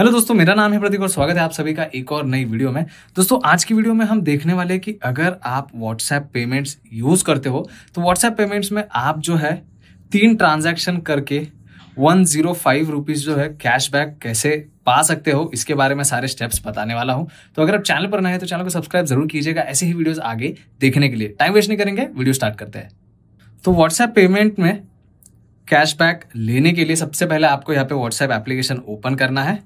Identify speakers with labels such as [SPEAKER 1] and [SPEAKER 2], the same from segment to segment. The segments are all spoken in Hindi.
[SPEAKER 1] हेलो दोस्तों मेरा नाम है प्रतीक और स्वागत है आप सभी का एक और नई वीडियो में दोस्तों आज की वीडियो में हम देखने वाले हैं कि अगर आप व्हाट्सएप पेमेंट्स यूज़ करते हो तो व्हाट्सएप पेमेंट्स में आप जो है तीन ट्रांजैक्शन करके वन जीरो फाइव रुपीज़ जो है कैशबैक कैसे पा सकते हो इसके बारे में सारे स्टेप्स बताने वाला हूँ तो अगर आप चैनल पर नए हैं तो चैनल को सब्सक्राइब जरूर कीजिएगा ऐसे ही वीडियोज़ आगे देखने के लिए टाइम वेस्ट नहीं करेंगे वीडियो स्टार्ट करते हैं तो व्हाट्सएप पेमेंट में कैशबैक लेने के लिए सबसे पहले आपको यहाँ पे व्हाट्सएप एप्लीकेशन ओपन करना है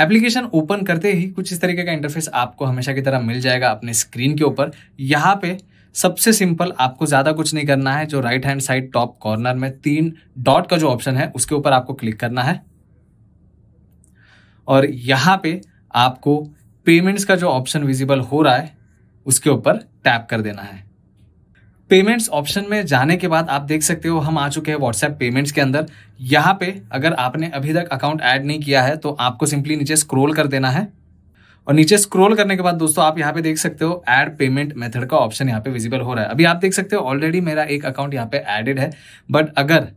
[SPEAKER 1] एप्लीकेशन ओपन करते ही कुछ इस तरीके का इंटरफेस आपको हमेशा की तरह मिल जाएगा अपने स्क्रीन के ऊपर यहाँ पे सबसे सिंपल आपको ज़्यादा कुछ नहीं करना है जो right hand side top corner में तीन डॉट का जो ऑप्शन है उसके ऊपर आपको क्लिक करना है और यहाँ पे आपको पेमेंट्स का जो ऑप्शन विजिबल हो रहा है उसके ऊपर टैप कर देना है पेमेंट्स ऑप्शन में जाने के बाद आप देख सकते हो हम आ चुके हैं व्हाट्सएप पेमेंट्स के अंदर यहाँ पे अगर आपने अभी तक अकाउंट ऐड नहीं किया है तो आपको सिंपली नीचे स्क्रोल कर देना है और नीचे स्क्रॉल करने के बाद दोस्तों आप यहाँ पे देख सकते हो ऐड पेमेंट मेथड का ऑप्शन यहाँ पे विजिबल हो रहा है अभी आप देख सकते हो ऑलरेडी मेरा एक अकाउंट यहाँ पे एडेड है बट अगर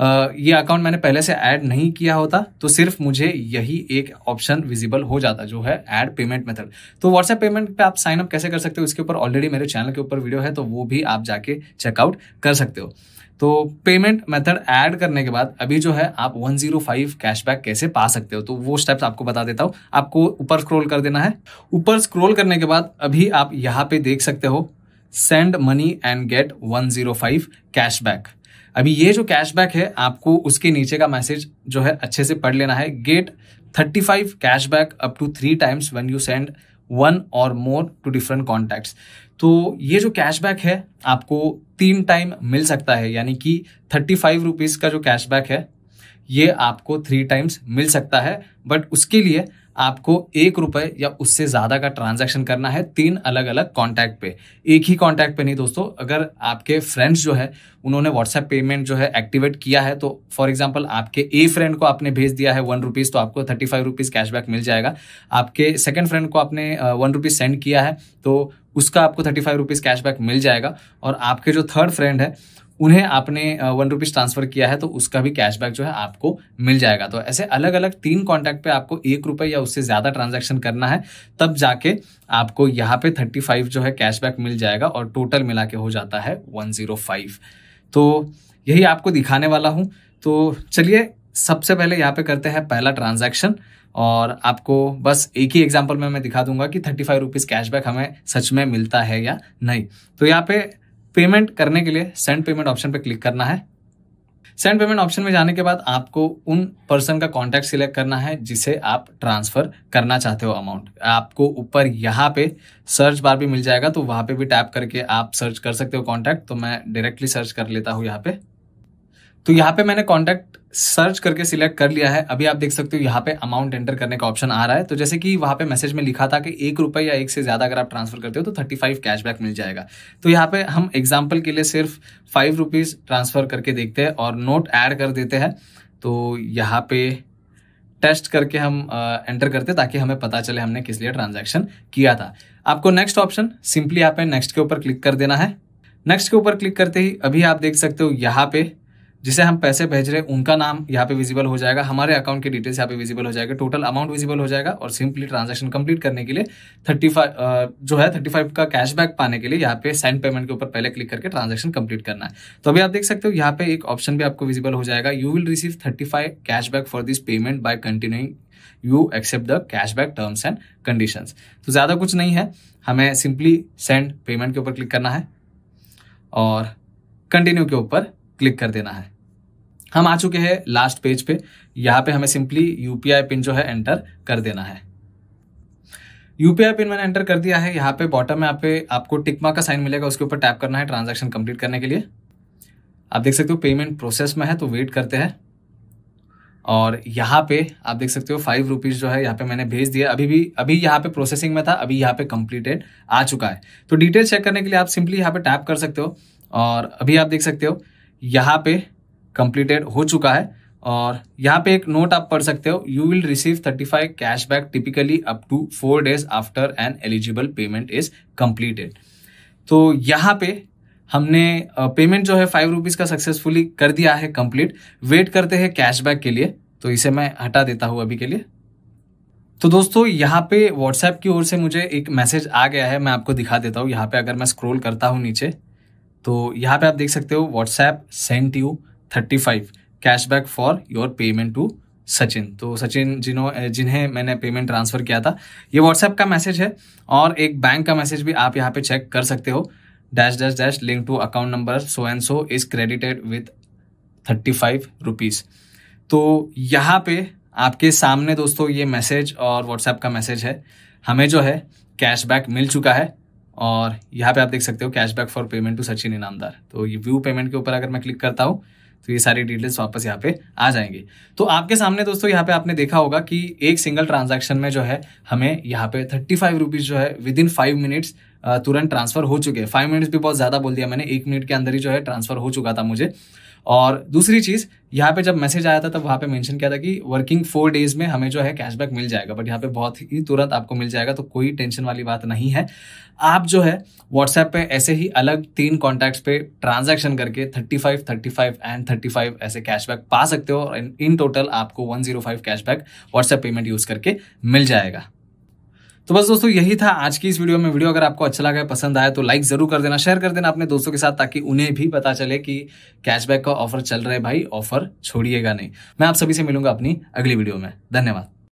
[SPEAKER 1] ये अकाउंट मैंने पहले से ऐड नहीं किया होता तो सिर्फ मुझे यही एक ऑप्शन विजिबल हो जाता जो है ऐड पेमेंट मेथड तो व्हाट्सएप पेमेंट पे आप साइन अप कैसे कर सकते हो इसके ऊपर ऑलरेडी मेरे चैनल के ऊपर वीडियो है तो वो भी आप जाके चेकआउट कर सकते हो तो पेमेंट मेथड ऐड करने के बाद अभी जो है आप 105 कैशबैक कैसे पा सकते हो तो वो स्टेप्स आपको बता देता हूँ आपको ऊपर स्क्रॉल कर देना है ऊपर स्क्रॉल करने के बाद अभी आप यहाँ पे देख सकते हो send money and get 105 cashback अभी ये जो कैशबैक है आपको उसके नीचे का मैसेज जो है अच्छे से पढ़ लेना है get 35 cashback up to three times when you send one or more to different contacts तो ये जो कैशबैक है आपको तीन टाइम मिल सकता है यानी कि थर्टी फाइव रुपीज़ का जो कैशबैक है ये आपको थ्री टाइम्स मिल सकता है बट उसके लिए आपको एक रुपए या उससे ज़्यादा का ट्रांजैक्शन करना है तीन अलग अलग कॉन्टैक्ट पे एक ही कॉन्टैक्ट पे नहीं दोस्तों अगर आपके फ्रेंड्स जो है उन्होंने व्हाट्सएप पेमेंट जो है एक्टिवेट किया है तो फॉर एग्जाम्पल आपके ए फ्रेंड को आपने भेज दिया है वन रुपीज़ तो आपको थर्टी फाइव रुपीज़ कैशबैक मिल जाएगा आपके सेकेंड फ्रेंड को आपने वन रुपीज़ सेंड किया है तो उसका आपको थर्टी फाइव रुपीज़ कैशबैक मिल जाएगा और आपके जो थर्ड फ्रेंड है उन्हें आपने वन रुपीज़ ट्रांसफ़र किया है तो उसका भी कैशबैक जो है आपको मिल जाएगा तो ऐसे अलग अलग तीन कॉन्टैक्ट पे आपको एक रुपये या उससे ज़्यादा ट्रांजैक्शन करना है तब जाके आपको यहाँ पे थर्टी फाइव जो है कैशबैक मिल जाएगा और टोटल मिला के हो जाता है वन ज़ीरो फाइव तो यही आपको दिखाने वाला हूँ तो चलिए सबसे पहले यहाँ पे करते हैं पहला ट्रांजेक्शन और आपको बस एक ही एग्जाम्पल में मैं दिखा दूंगा कि थर्टी फाइव रुपीज़ कैशबैक हमें सच में मिलता है या नहीं तो यहाँ पे पेमेंट करने के लिए सेंड पेमेंट ऑप्शन पर क्लिक करना है सेंड पेमेंट ऑप्शन में जाने के बाद आपको उन पर्सन का कॉन्टैक्ट सिलेक्ट करना है जिसे आप ट्रांसफ़र करना चाहते हो अमाउंट आपको ऊपर यहाँ पे सर्च बार भी मिल जाएगा तो वहाँ पे भी टैप करके आप सर्च कर सकते हो कॉन्टैक्ट तो मैं डायरेक्टली सर्च कर लेता हूँ यहाँ पे तो यहाँ पे मैंने कॉन्टैक्ट सर्च करके सिलेक्ट कर लिया है अभी आप देख सकते हो यहाँ पे अमाउंट एंटर करने का ऑप्शन आ रहा है तो जैसे कि वहाँ पे मैसेज में लिखा था कि एक रुपये या एक से ज़्यादा अगर आप ट्रांसफर करते हो तो थर्टी फाइव कैशबैक मिल जाएगा तो यहाँ पे हम एग्जाम्पल के लिए सिर्फ फाइव रुपीज़ ट्रांसफ़र करके देखते हैं और नोट ऐड कर देते हैं तो यहाँ पे टेस्ट करके हम एंटर करते ताकि हमें पता चले हमने किस लिए ट्रांजेक्शन किया था आपको नेक्स्ट ऑप्शन सिंपली यहाँ पे नेक्स्ट के ऊपर क्लिक कर देना है नेक्स्ट के ऊपर क्लिक करते ही अभी आप देख सकते हो यहाँ पे जिसे हम पैसे भेज रहे हैं उनका नाम यहाँ पे विजिबल हो जाएगा हमारे अकाउंट के डिटेल्स यहाँ पे विजिबल हो जाएगा टोटल अमाउंट विजिबल हो जाएगा और सिंपली ट्रांजेक्शन कंप्लीट करने के लिए थर्टी फाइव जो है थर्टी फाइव का कैशबैक पाने के लिए यहाँ पे सेंड पेमेंट के ऊपर पहले क्लिक करके ट्रांजेक्शन कंप्लीट करना है तो अभी आप देख सकते हो यहाँ पे एक ऑप्शन भी आपको विजिबल हो जाएगा you will receive thirty five cashback for this payment by continuing you accept the cashback terms and conditions तो ज़्यादा कुछ नहीं है हमें सिंपली सेंड पेमेंट के ऊपर क्लिक करना है और कंटिन्यू के ऊपर क्लिक कर देना है हम आ चुके हैं लास्ट पेज पे यहाँ पे हमें सिंपली यूपीआई पिन जो है एंटर कर देना है यूपीआई पिन मैंने एंटर कर दिया है यहाँ पे बॉटम में आप पे आपको टिकमा का साइन मिलेगा उसके ऊपर टैप करना है ट्रांजेक्शन कंप्लीट करने के लिए आप देख सकते हो पेमेंट प्रोसेस में है तो वेट करते हैं और यहाँ पे आप देख सकते हो फाइव रुपीज़ जो है यहाँ पे मैंने भेज दिया अभी भी अभी यहाँ पे प्रोसेसिंग में था अभी यहाँ पे कंप्लीटेड आ चुका है तो डिटेल चेक करने के लिए आप सिंपली यहाँ पे टैप कर सकते हो और अभी आप देख सकते हो यहाँ पे कंप्लीटेड हो चुका है और यहाँ पे एक नोट आप पढ़ सकते हो you will receive 35 cash back typically up to four days after an eligible payment is completed तो यहाँ पे हमने पेमेंट जो है फाइव रुपीज़ का सक्सेसफुली कर दिया है कंप्लीट वेट करते हैं कैशबैक के लिए तो इसे मैं हटा देता हूँ अभी के लिए तो दोस्तों यहाँ पे व्हाट्सएप की ओर से मुझे एक मैसेज आ गया है मैं आपको दिखा देता हूँ यहाँ पे अगर मैं स्क्रोल करता हूँ नीचे तो यहाँ पे आप देख सकते हो WhatsApp sent you thirty five cashback for your payment to Sachin तो सचिन जिन्हों जिन्हें मैंने पेमेंट ट्रांसफ़र किया था ये व्हाट्सएप का मैसेज है और एक बैंक का मैसेज भी आप यहाँ पे चेक कर सकते हो dash dash dash link to account number so and so is credited with thirty five rupees तो यहाँ पे आपके सामने दोस्तों ये मैसेज और व्हाट्सएप का मैसेज है हमें जो है कैशबैक मिल चुका है और यहाँ पे आप देख सकते हो cashback for payment to Sachin Inamdar तो ये व्यू पेमेंट के ऊपर अगर मैं क्लिक करता हूँ तो ये सारी डिटेल्स वापस यहाँ पे आ जाएंगे तो आपके सामने दोस्तों यहाँ पे आपने देखा होगा कि एक सिंगल ट्रांजैक्शन में जो है हमें यहाँ पे थर्टी फाइव रुपीज़ जो है विद इन फाइव मिनट्स तुरंत ट्रांसफर हो चुके हैं फाइव मिनट्स भी बहुत ज़्यादा बोल दिया मैंने एक मिनट के अंदर ही जो है ट्रांसफर हो चुका था मुझे और दूसरी चीज़ यहाँ पे जब मैसेज आया था तब वहाँ पे मेंशन किया था कि वर्किंग फोर डेज में हमें जो है कैशबैक मिल जाएगा बट यहाँ पे बहुत ही तुरंत आपको मिल जाएगा तो कोई टेंशन वाली बात नहीं है आप जो है व्हाट्सएप पे ऐसे ही अलग तीन कॉन्टैक्ट्स पे ट्रांजैक्शन करके 35, 35 एंड 35 ऐसे कैशबैक पा सकते हो और इन टोटल आपको five cashback WhatsApp payment use करके मिल जाएगा तो बस दोस्तों यही था आज की इस वीडियो में वीडियो अगर आपको अच्छा लगा है पसंद आया तो लाइक जरूर कर देना शेयर कर देना अपने दोस्तों के साथ ताकि उन्हें भी पता चले कि कैशबैक का ऑफर चल रहा है भाई ऑफर छोड़िएगा नहीं मैं आप सभी से मिलूंगा अपनी अगली वीडियो में धन्यवाद